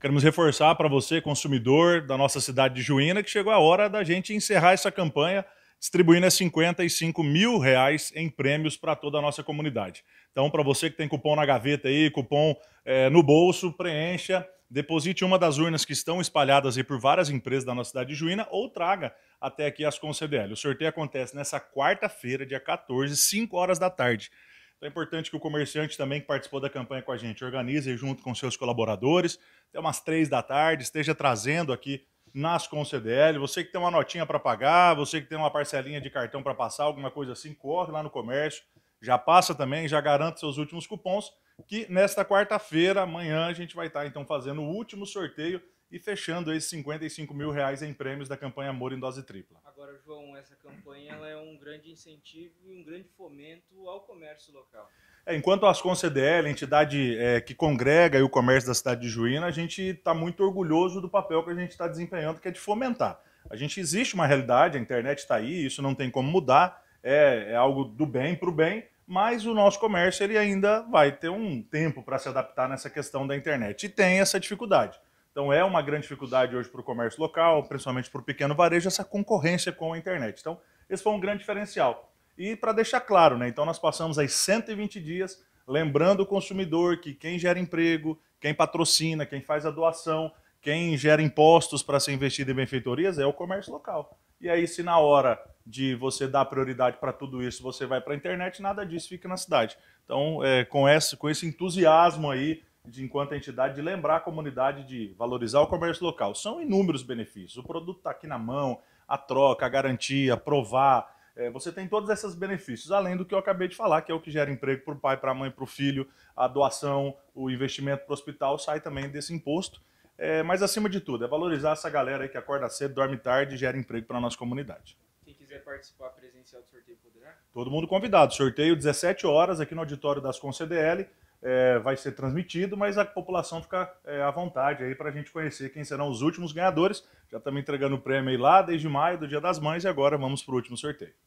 Queremos reforçar para você, consumidor da nossa cidade de Juína, que chegou a hora da gente encerrar essa campanha distribuindo 55 mil reais em prêmios para toda a nossa comunidade. Então, para você que tem cupom na gaveta aí, cupom é, no bolso, preencha, deposite uma das urnas que estão espalhadas aí por várias empresas da nossa cidade de Juína ou traga até aqui as Concdl. O sorteio acontece nessa quarta-feira, dia 14, 5 horas da tarde. Então é importante que o comerciante também que participou da campanha com a gente organize junto com seus colaboradores, até umas três da tarde, esteja trazendo aqui nas CDL. Você que tem uma notinha para pagar, você que tem uma parcelinha de cartão para passar, alguma coisa assim, corre lá no comércio, já passa também, já garante seus últimos cupons, que nesta quarta-feira, amanhã, a gente vai estar tá, então fazendo o último sorteio e fechando esses 55 mil reais em prêmios da campanha Amor em Dose Tripla. Agora, João, essa campanha ela é um grande incentivo e um grande fomento ao comércio local. É, enquanto as CONCDL, entidade é, que congrega o comércio da cidade de Juína, a gente está muito orgulhoso do papel que a gente está desempenhando, que é de fomentar. A gente existe uma realidade, a internet está aí, isso não tem como mudar, é, é algo do bem para o bem, mas o nosso comércio ele ainda vai ter um tempo para se adaptar nessa questão da internet. E tem essa dificuldade. Então é uma grande dificuldade hoje para o comércio local, principalmente para o pequeno varejo, essa concorrência com a internet. Então, esse foi um grande diferencial. E para deixar claro, né, então nós passamos aí 120 dias lembrando o consumidor que quem gera emprego, quem patrocina, quem faz a doação, quem gera impostos para ser investido em benfeitorias é o comércio local. E aí, se na hora de você dar prioridade para tudo isso, você vai para a internet, nada disso fica na cidade. Então, é, com, esse, com esse entusiasmo aí, de, enquanto entidade, de lembrar a comunidade de valorizar o comércio local. São inúmeros benefícios. O produto está aqui na mão, a troca, a garantia, provar. É, você tem todos esses benefícios, além do que eu acabei de falar, que é o que gera emprego para o pai, para a mãe, para o filho, a doação, o investimento para o hospital sai também desse imposto. É, mas acima de tudo, é valorizar essa galera aí que acorda cedo, dorme tarde e gera emprego para a nossa comunidade. Quem quiser participar presencial do sorteio poderá? Todo mundo convidado. Sorteio 17 horas aqui no auditório das Concdl é, vai ser transmitido, mas a população fica é, à vontade aí para a gente conhecer quem serão os últimos ganhadores. Já estamos entregando o prêmio aí lá desde maio, do Dia das Mães, e agora vamos para o último sorteio.